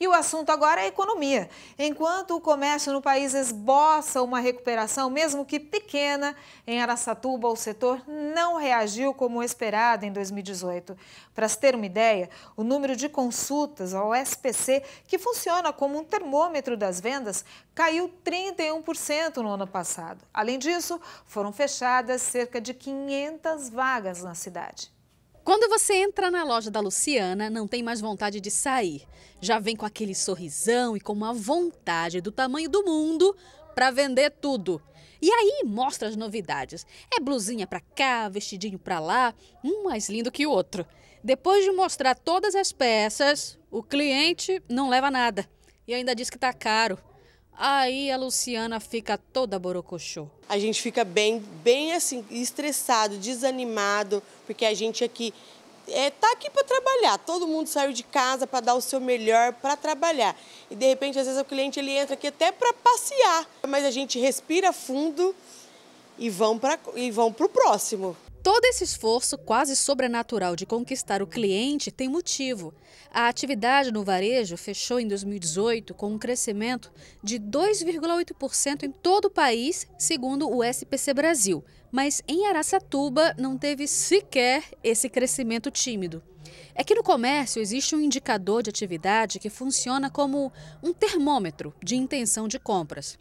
E o assunto agora é economia. Enquanto o comércio no país esboça uma recuperação, mesmo que pequena, em Araçatuba o setor não reagiu como esperado em 2018. Para se ter uma ideia, o número de consultas ao SPC, que funciona como um termômetro das vendas, caiu 31% no ano passado. Além disso, foram fechadas cerca de 500 vagas na cidade. Quando você entra na loja da Luciana, não tem mais vontade de sair. Já vem com aquele sorrisão e com uma vontade do tamanho do mundo para vender tudo. E aí mostra as novidades. É blusinha para cá, vestidinho para lá, um mais lindo que o outro. Depois de mostrar todas as peças, o cliente não leva nada e ainda diz que está caro. Aí a Luciana fica toda borocochô. A gente fica bem, bem assim, estressado, desanimado, porque a gente aqui é, tá aqui para trabalhar. Todo mundo saiu de casa para dar o seu melhor para trabalhar. E de repente, às vezes o cliente ele entra aqui até para passear, mas a gente respira fundo e vão para e vão pro próximo. Todo esse esforço quase sobrenatural de conquistar o cliente tem motivo. A atividade no varejo fechou em 2018 com um crescimento de 2,8% em todo o país, segundo o SPC Brasil. Mas em Araçatuba não teve sequer esse crescimento tímido. É que no comércio existe um indicador de atividade que funciona como um termômetro de intenção de compras.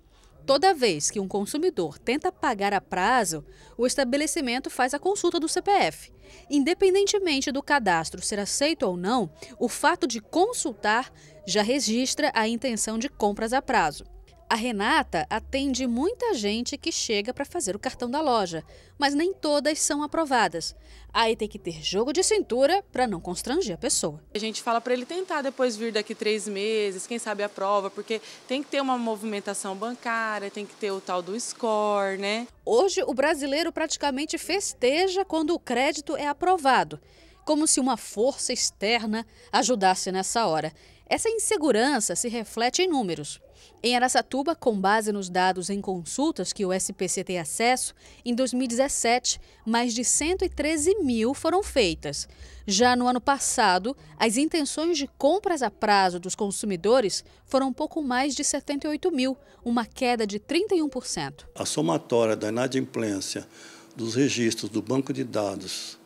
Toda vez que um consumidor tenta pagar a prazo, o estabelecimento faz a consulta do CPF. Independentemente do cadastro ser aceito ou não, o fato de consultar já registra a intenção de compras a prazo. A Renata atende muita gente que chega para fazer o cartão da loja, mas nem todas são aprovadas. Aí tem que ter jogo de cintura para não constranger a pessoa. A gente fala para ele tentar depois vir daqui três meses, quem sabe a prova, porque tem que ter uma movimentação bancária, tem que ter o tal do score, né? Hoje o brasileiro praticamente festeja quando o crédito é aprovado, como se uma força externa ajudasse nessa hora. Essa insegurança se reflete em números. Em Aracatuba, com base nos dados em consultas que o SPC tem acesso, em 2017, mais de 113 mil foram feitas. Já no ano passado, as intenções de compras a prazo dos consumidores foram pouco mais de 78 mil, uma queda de 31%. A somatória da inadimplência dos registros do banco de dados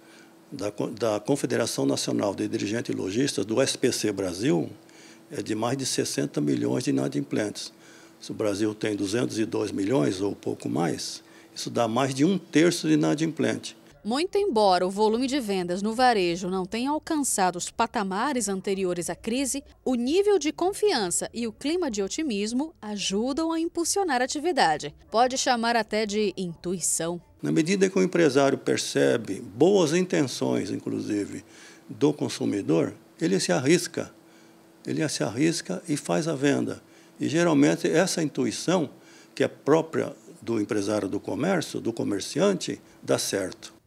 da, da Confederação Nacional de Dirigentes e Logistas, do SPC Brasil, é de mais de 60 milhões de inadimplentes. Se o Brasil tem 202 milhões ou pouco mais, isso dá mais de um terço de inadimplente. Muito embora o volume de vendas no varejo não tenha alcançado os patamares anteriores à crise, o nível de confiança e o clima de otimismo ajudam a impulsionar a atividade. Pode chamar até de intuição. Na medida que o empresário percebe boas intenções, inclusive, do consumidor, ele se arrisca ele se arrisca e faz a venda. E geralmente essa intuição, que é própria do empresário do comércio, do comerciante, dá certo.